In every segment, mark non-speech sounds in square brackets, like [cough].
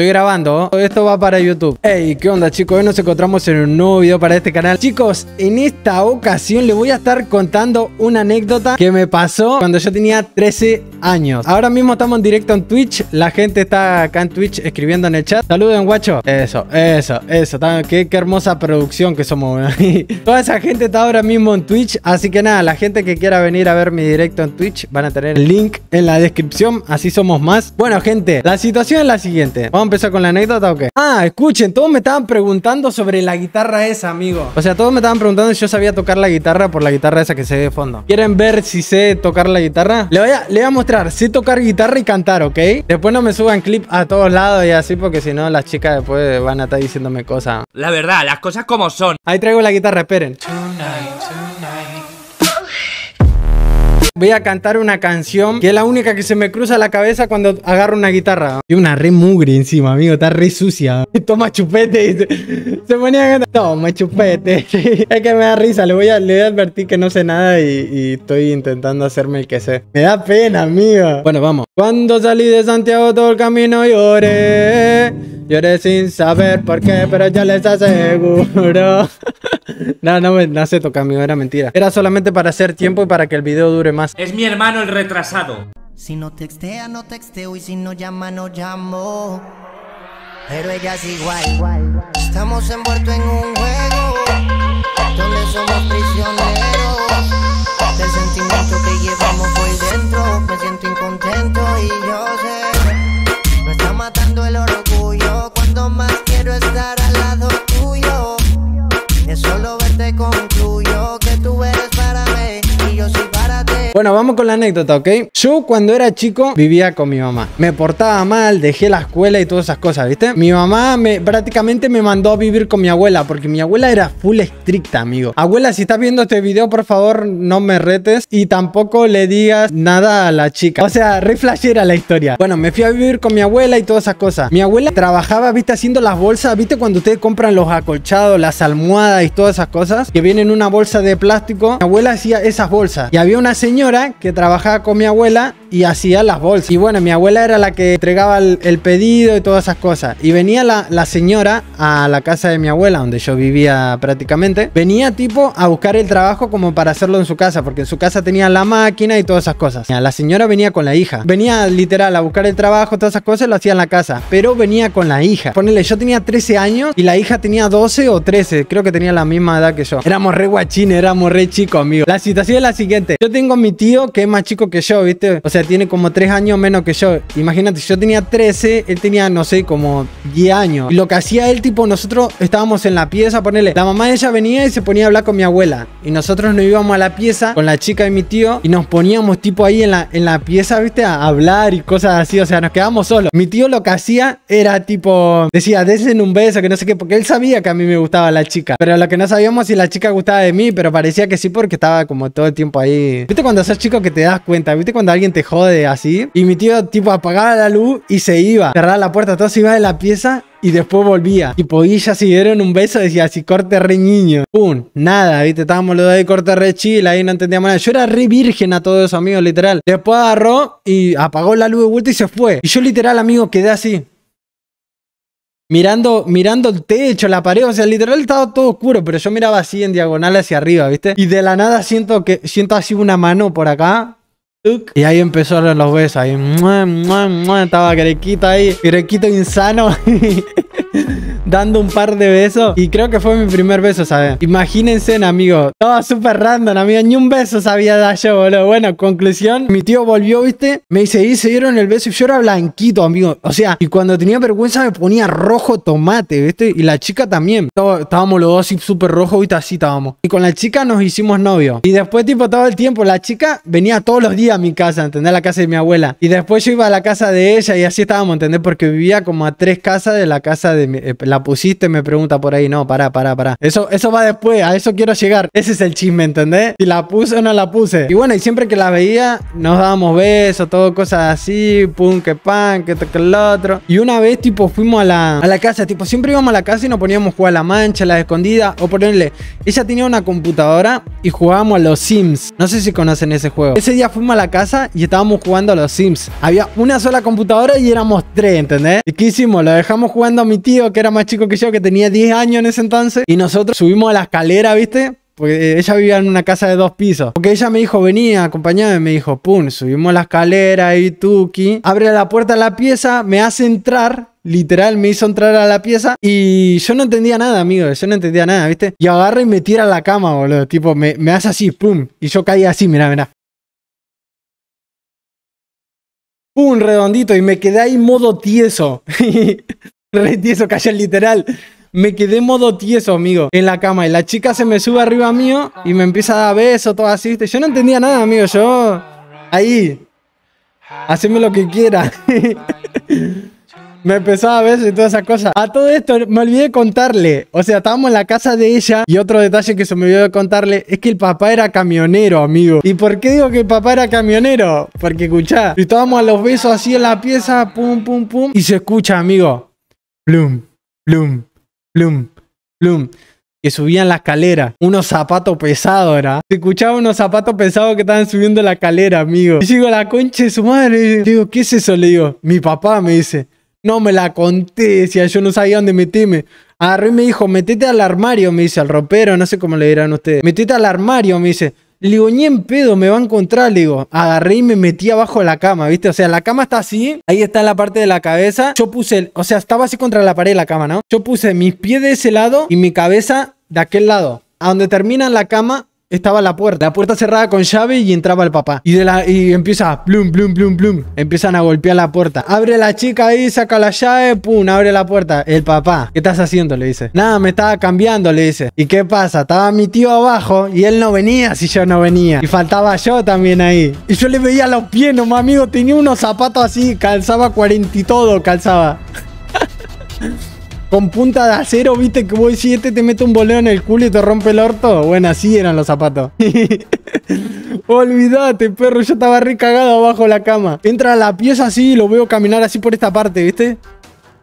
Estoy grabando, Todo esto va para YouTube Hey, ¿qué onda chicos? Hoy nos encontramos en un nuevo video para este canal Chicos, en esta ocasión les voy a estar contando una anécdota que me pasó cuando yo tenía 13 años Ahora mismo estamos en directo en Twitch, la gente está acá en Twitch escribiendo en el chat Saluden guacho Eso, eso, eso, qué, qué hermosa producción que somos [laughs] Toda esa gente está ahora mismo en Twitch, así que nada, la gente que quiera venir a ver mi directo en Twitch Van a tener el link en la descripción, así somos más Bueno gente, la situación es la siguiente Vamos empezar con la anécdota o qué? Ah, escuchen, todos me estaban preguntando sobre la guitarra esa, amigo. O sea, todos me estaban preguntando si yo sabía tocar la guitarra por la guitarra esa que se ve de fondo. ¿Quieren ver si sé tocar la guitarra? Le voy a, le a mostrar, sé tocar guitarra y cantar, ¿ok? Después no me suban clip a todos lados y así porque si no las chicas después van a estar diciéndome cosas. La verdad, las cosas como son. Ahí traigo la guitarra, esperen. voy a cantar una canción que es la única que se me cruza la cabeza cuando agarro una guitarra. Y una re mugre encima, amigo, está re sucia. [laughs] Toma chupete. Y se ponía a No, Toma chupete. [laughs] es que me da risa, le voy a, le advertir que no sé nada y, y, estoy intentando hacerme el que sé. Me da pena, amigo. Bueno, vamos. Cuando salí de Santiago todo el camino lloré. Lloré sin saber por qué, pero ya les aseguro [laughs] [laughs] no, no, no se toca, amigo, era mentira. Era solamente para hacer tiempo y para que el video dure más. Es mi hermano el retrasado. Si no textea, no texteo y si no llama, no llamo. Pero ella es igual. Estamos envueltos en un juego donde somos prisioneros. Bueno, vamos con la anécdota, ¿ok? Yo cuando era chico vivía con mi mamá. Me portaba mal, dejé la escuela y todas esas cosas, ¿viste? Mi mamá prácticamente me mandó a vivir con mi abuela porque mi abuela era full estricta, amigo. Abuela, si estás viendo este video, por favor, no me retes y tampoco le digas nada a la chica. O sea, re la historia. Bueno, me fui a vivir con mi abuela y todas esas cosas. Mi abuela trabajaba, ¿viste? Haciendo las bolsas, ¿viste? Cuando ustedes compran los acolchados, las almohadas y todas esas cosas que vienen en una bolsa de plástico. Mi abuela hacía esas bolsas y había una señora que trabajaba con mi abuela y hacía las bolsas. Y bueno, mi abuela era la que entregaba el, pedido y todas esas cosas. Y venía la, la, señora a la casa de mi abuela, donde yo vivía prácticamente. Venía tipo a buscar el trabajo como para hacerlo en su casa, porque en su casa tenía la máquina y todas esas cosas. La señora venía con la hija. Venía literal a buscar el trabajo, todas esas cosas, lo hacía en la casa. Pero venía con la hija. Ponele, yo tenía 13 años y la hija tenía 12 o 13. Creo que tenía la misma edad que yo. Éramos re guachines, éramos re chicos, amigo. La situación es la siguiente. Yo tengo mi tío que es más chico que yo, ¿viste? O sea, tiene como 3 años menos que yo. Imagínate, yo tenía 13, él tenía, no sé, como 10 años. Y lo que hacía él, tipo, nosotros estábamos en la pieza, ponele. La mamá de ella venía y se ponía a hablar con mi abuela. Y nosotros nos íbamos a la pieza con la chica y mi tío y nos poníamos, tipo, ahí en la, en la pieza, ¿viste? A hablar y cosas así. O sea, nos quedábamos solos. Mi tío lo que hacía era, tipo, decía, en un beso, que no sé qué, porque él sabía que a mí me gustaba la chica. Pero lo que no sabíamos si la chica gustaba de mí, pero parecía que sí porque estaba como todo el tiempo ahí. ¿Viste cuando chicos, que te das cuenta. ¿Viste cuando alguien te jode así? Y mi tío, tipo, apagaba la luz y se iba. Cerraba la puerta, todo se iba de la pieza y después volvía. Tipo, y ya se dieron un beso, decía así, corte re niño. Pum, nada, viste, estábamos los dos de corte re chile. ahí no entendíamos nada. Yo era re virgen a todos, esos amigos, literal. Después agarró y apagó la luz de vuelta y se fue. Y yo, literal, amigo, quedé así mirando, mirando el techo, la pared, o sea, literal estaba todo oscuro, pero yo miraba así en diagonal hacia arriba, ¿viste? Y de la nada siento que siento así una mano por acá. Y ahí empezaron los besos, ahí, estaba Grequito ahí, Grequito insano. [laughs] [laughs] dando un par de besos. Y creo que fue mi primer beso, ¿sabes? Imagínense, amigo. Todo súper random, amigo. Ni un beso sabía dar yo, boludo. Bueno, conclusión. Mi tío volvió, ¿viste? Me dice, y se dieron el beso. Y yo era blanquito, amigo. O sea, y cuando tenía vergüenza me ponía rojo tomate, ¿viste? Y la chica también. Estábamos los dos súper rojos, ¿viste? Así estábamos. Y con la chica nos hicimos novios. Y después, tipo, todo el tiempo, la chica venía todos los días a mi casa, ¿entendés? A la casa de mi abuela. Y después yo iba a la casa de ella y así estábamos, ¿entendés? Porque vivía como a tres casas de la casa eh, la pusiste, me pregunta por ahí, no, para pará, pará. Eso, eso va después, a eso quiero llegar. Ese es el chisme, ¿entendés? Si la puse o no la puse. Y bueno, y siempre que la veía, nos dábamos besos, todo cosas así, pum, que pan, que toque el otro. Y una vez, tipo, fuimos a la, a la casa, tipo, siempre íbamos a la casa y nos poníamos a jugar a la mancha, a la escondida, o ponerle, ella tenía una computadora y jugábamos a los Sims. No sé si conocen ese juego. Ese día fuimos a la casa y estábamos jugando a los Sims. Había una sola computadora y éramos tres, ¿entendés? ¿Y qué hicimos? Lo dejamos jugando mi tío, que era más chico que yo, que tenía 10 años en ese entonces, y nosotros subimos a la escalera, ¿viste? Porque ella vivía en una casa de dos pisos. Porque ella me dijo, venía, acompañame. Me dijo, pum, subimos la escalera y tuki. Abre la puerta a la pieza, me hace entrar. Literal, me hizo entrar a la pieza. Y yo no entendía nada, amigo. Yo no entendía nada, ¿viste? Y agarra y me tira a la cama, boludo. Tipo, me, me hace así, pum. Y yo caí así, mirá, mirá. pum, redondito y me quedé ahí modo tieso. [laughs] re tieso, calla literal. Me quedé modo tieso, amigo, en la cama. Y la chica se me sube arriba mío y me empieza a dar besos, todo así. Yo no entendía nada, amigo. Yo, ahí, haceme lo que quiera. [laughs] Me empezaba a besar y todas esas cosas. A todo esto me olvidé contarle. O sea, estábamos en la casa de ella. Y otro detalle que se me olvidó contarle es que el papá era camionero, amigo. ¿Y por qué digo que el papá era camionero? Porque escuchá, y estábamos a los besos así en la pieza, pum, pum, pum. Y se escucha, amigo plum, plum, plum, plum. Que subían la escalera. Unos zapatos pesados, ¿verdad? Se escuchaba unos zapatos pesados que estaban subiendo la escalera, amigo. Y sigo la concha de su madre. digo, ¿qué es eso? Le digo, mi papá me dice, no me la conté. Decía, yo no sabía dónde meterme. Agarré y me dijo, metete al armario, me dice, al ropero, no sé cómo le dirán ustedes. Metete al armario, me dice. Le digo, ni en pedo me va a encontrar. Le digo, agarré y me metí abajo de la cama, ¿viste? O sea, la cama está así, ahí está la parte de la cabeza. Yo puse, o sea, estaba así contra la pared de la cama, ¿no? Yo puse mis pies de ese lado y mi cabeza de aquel lado. A donde termina la cama, estaba la puerta. La puerta cerrada con llave y entraba el papá. Y, de la, y empieza, plum, plum, plum, plum. Empiezan a golpear la puerta. Abre la chica ahí, saca la llave, pum, abre la puerta. El papá, ¿qué estás haciendo? Le dice. Nada, me estaba cambiando, le dice. ¿Y qué pasa? Estaba mi tío abajo y él no venía si yo no venía. Y faltaba yo también ahí. Y yo le veía los pies, no amigo. Tenía unos zapatos así, calzaba 40 y todo, calzaba. [laughs] con punta de acero, viste, que voy siete te meto un boleo en el culo y te rompe el orto. Bueno, así eran los zapatos. [laughs] Olvídate, perro, yo estaba re cagado abajo de la cama. Entra la pieza así y lo veo caminar así por esta parte, viste.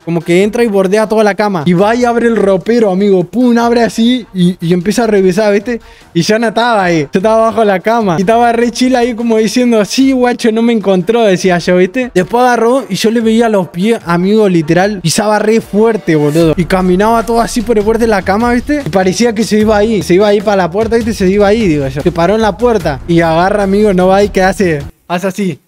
Como que entra y bordea toda la cama. Y va y abre el ropero, amigo. Pum, abre así y, empieza a revisar, ¿viste? Y ya no estaba ahí. Yo estaba bajo la cama. Y estaba re chila ahí como diciendo, sí, guacho, no me encontró, decía yo, ¿viste? Después agarró y yo le veía los pies, amigo, literal. Pisaba re fuerte, boludo. Y caminaba todo así por el borde de la cama, ¿viste? Y parecía que se iba ahí. Se iba ahí para la puerta, ¿viste? Se iba ahí, digo yo. Se paró en la puerta. Y agarra, amigo, no va y que hace... Hace así.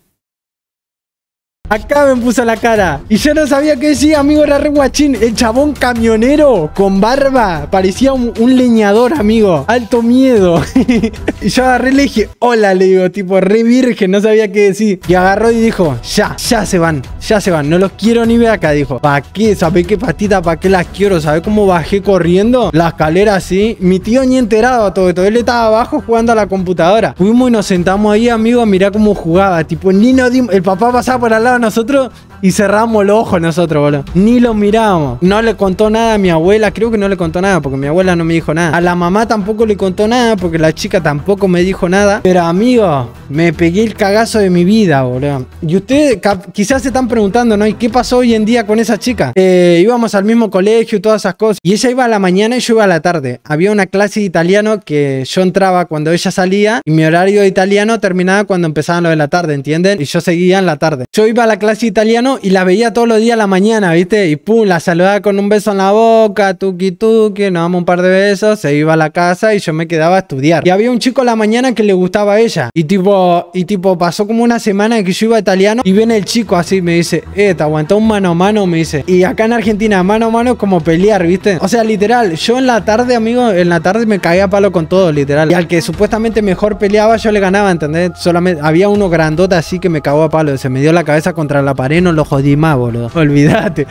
Acá me puso la cara. Y yo no sabía qué decir amigo, era re guachín. El chabón camionero con barba. Parecía un, leñador, amigo. Alto miedo. [laughs] y yo agarré y le dije, hola, le digo, tipo, re virgen, no sabía qué decir. Y agarró y dijo, ya, ya se van, ya se van. No los quiero ni ver acá, dijo. ¿Para qué? sabes qué patita? ¿Para qué las quiero? ¿Sabés cómo bajé corriendo? La escalera así. Mi tío ni enterado a todo esto. Él estaba abajo jugando a la computadora. Fuimos y nos sentamos ahí, amigo, a cómo jugaba. Tipo, ni nos dimos... El papá pasaba por al lado nosotros y cerramos los ojos nosotros, boludo. Ni lo miramos. No le contó nada a mi abuela. Creo que no le contó nada porque mi abuela no me dijo nada. A la mamá tampoco le contó nada porque la chica tampoco me dijo nada. Pero amigo, me pegué el cagazo de mi vida, boludo. Y ustedes quizás se están preguntando, ¿no? ¿Y qué pasó hoy en día con esa chica? Eh, íbamos al mismo colegio y todas esas cosas. Y ella iba a la mañana y yo iba a la tarde. Había una clase de italiano que yo entraba cuando ella salía y mi horario de italiano terminaba cuando empezaban los de la tarde, ¿entienden? Y yo seguía en la tarde. Yo iba a la clase de italiano y la veía todos los días a la mañana, ¿viste? Y pum, la saludaba con un beso en la boca, tuki tuki, nos damos un par de besos, se iba a la casa y yo me quedaba a estudiar. Y había un chico a la mañana que le gustaba a ella. Y tipo, y tipo, pasó como una semana En que yo iba a italiano y viene el chico así, me dice, eh, te aguantó un mano a mano, me dice. Y acá en Argentina, mano a mano como pelear, ¿viste? O sea, literal, yo en la tarde, amigo, en la tarde me caía a palo con todo, literal. Y al que supuestamente mejor peleaba, yo le ganaba, ¿entendés? Solamente había uno grandote así que me cagó a palo, se me dio la cabeza contra la pared, no lo jodí más, boludo. [laughs] Olvídate.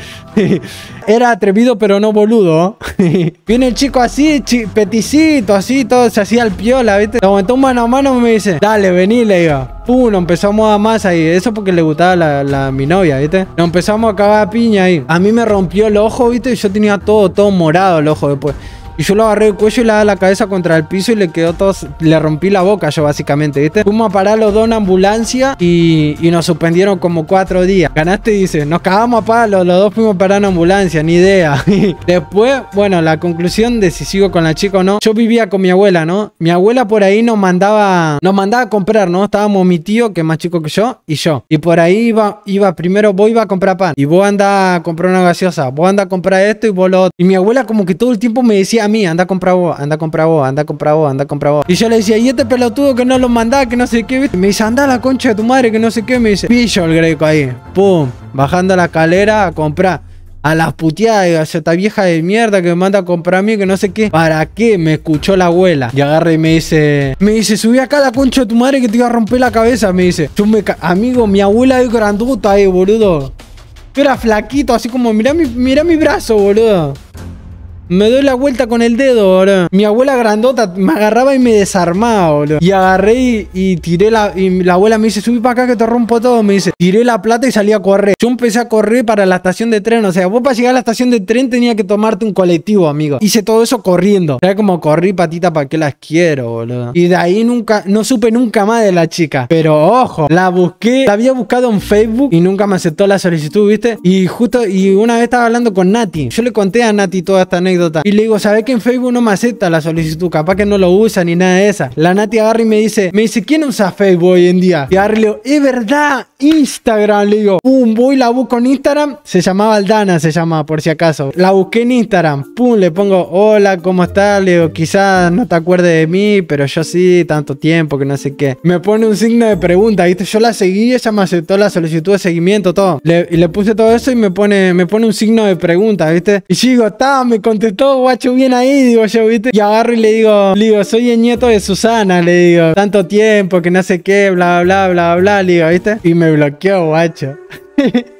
[laughs] Era atrevido, pero no boludo. [laughs] Viene el chico así, peticito, así, todo se hacía el piola, ¿viste? Lo aguantó mano a mano y me dice, dale, vení, le digo. Pum, nos empezamos a más ahí. Eso porque le gustaba la, mi novia, ¿viste? Nos empezamos a cagar piña ahí. A mí me rompió el ojo, ¿viste? Y yo tenía todo, todo morado el ojo después. Y yo lo agarré el cuello y le daba la cabeza contra el piso y le quedó todos. Le rompí la boca yo básicamente, ¿viste? Fuimos a parar los dos en ambulancia y, nos suspendieron como cuatro días. Ganaste y dice, nos cagamos a palo, los dos fuimos a parar en ambulancia, ni idea. [laughs] después, bueno, la conclusión de si sigo con la chica o no. Yo vivía con mi abuela, ¿no? Mi abuela por ahí nos mandaba, nos mandaba a comprar, ¿no? Estábamos mi tío, que es más chico que yo, y yo. Y por ahí iba, iba primero vos iba a comprar pan y vos andás a comprar una gaseosa, vos andás a comprar esto y vos lo otro. Y mi abuela como que todo el tiempo me decía, anda a comprar vos, anda a comprar vos, anda a comprar vos, anda a comprar vos. Y yo le decía, y este pelotudo que no los mandaba, que no sé qué, me dice, anda a la concha de tu madre, que no sé qué, me dice, pillo el greco ahí, pum, bajando la escalera a comprar. A las puteadas, esta vieja de mierda que me manda a comprar a mí, que no sé qué. ¿Para qué? Me escuchó la abuela. Y agarra y me dice... Me dice, subí acá a la concha de tu madre que te iba a romper la cabeza. Me dice, yo me... Amigo, mi abuela es granduta ahí, eh, boludo. Yo era flaquito, así como, mira mi, mirá mi brazo, boludo. Me doy la vuelta con el dedo, boludo. Mi abuela grandota me agarraba y me desarmaba, boludo. Y agarré y, tiré la... Y la abuela me dice, subí para acá que te rompo todo. Me dice, tiré la plata y salí a correr. Yo empecé a correr para la estación de tren. O sea, vos para llegar a la estación de tren tenía que tomarte un colectivo, amigo. Hice todo eso corriendo. Era como corrí patita para que las quiero, boludo. Y de ahí nunca... No supe nunca más de la chica. Pero ojo, la busqué. La había buscado en Facebook y nunca me aceptó la solicitud, ¿viste? Y justo... Y una vez estaba hablando con Nati. Yo le conté a Nati toda esta anécdota y le digo, ¿sabes que en Facebook no me acepta la solicitud? Capaz que no lo usa ni nada de esa. La Nati agarra y me dice, me dice, ¿quién usa Facebook hoy en día? Y agarra y le digo, es verdad, Instagram. Le digo, pum, voy la busco en Instagram. Se llamaba Aldana, se llama, por si acaso. La busqué en Instagram, pum, le pongo, hola, ¿cómo estás? Le digo, quizás no te acuerdes de mí, pero yo sí, tanto tiempo, que no sé qué. Me pone un signo de pregunta, ¿viste? Yo la seguí, ella me aceptó la solicitud de seguimiento, todo. y le puse todo eso y me pone, me pone un signo de pregunta, ¿viste? Y sigo está, me contestó todo guacho bien ahí, digo yo, viste. Y agarro y le digo, digo, soy el nieto de Susana, le digo, tanto tiempo que no sé qué, bla, bla, bla, bla, le digo, viste. Y me bloqueó, guacho. [laughs]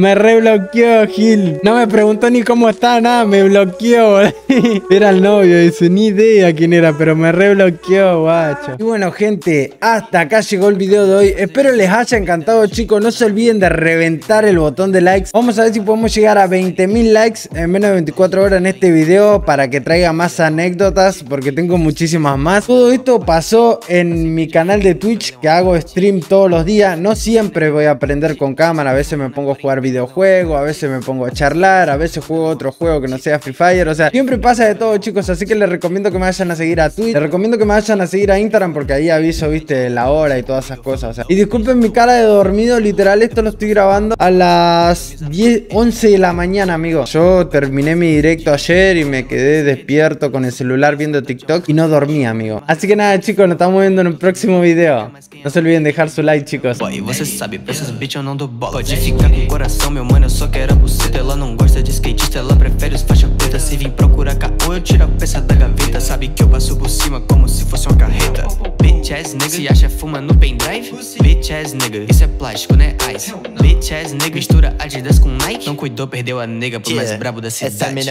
Me rebloqueó, Gil. No me preguntó ni cómo estaba, nada, me bloqueó. [laughs] era el novio, dice, ni idea quién era, pero me rebloqueó, guacho. Y bueno, gente, hasta acá llegó el video de hoy. Espero les haya encantado, chicos. No se olviden de reventar el botón de likes. Vamos a ver si podemos llegar a 20.000 likes en menos de 24 horas en este video para que traiga más anécdotas, porque tengo muchísimas más. Todo esto pasó en mi canal de Twitch, que hago stream todos los días. No siempre voy a aprender con cámara, a veces me pongo a jugar videojuego, a veces me pongo a charlar, a veces juego otro juego que no sea Free Fire, o sea, siempre pasa de todo chicos, así que les recomiendo que me vayan a seguir a Twitter, les recomiendo que me vayan a seguir a Instagram porque ahí aviso, viste, la hora y todas esas cosas, o sea, y disculpen mi cara de dormido, literal, esto lo estoy grabando a las 10, 11 de la mañana, amigos. Yo terminé mi directo ayer y me quedé despierto con el celular viendo TikTok y no dormí, amigo. Así que nada, chicos, nos estamos viendo en el próximo video. No se olviden dejar su like, chicos. meu mano, eu só quero a buceta Ela não gosta de skatista, ela prefere os faixa preta Se vim procurar caô, eu tiro a peça da gaveta Sabe que eu passo por cima como se fosse uma carreta Bitch ass nigga, se acha fuma no pendrive? Bitch ass nigga, isso é plástico, né ice? Bitch ass nigga, mistura Adidas com Nike Não cuidou, perdeu a nega pro mais brabo da cidade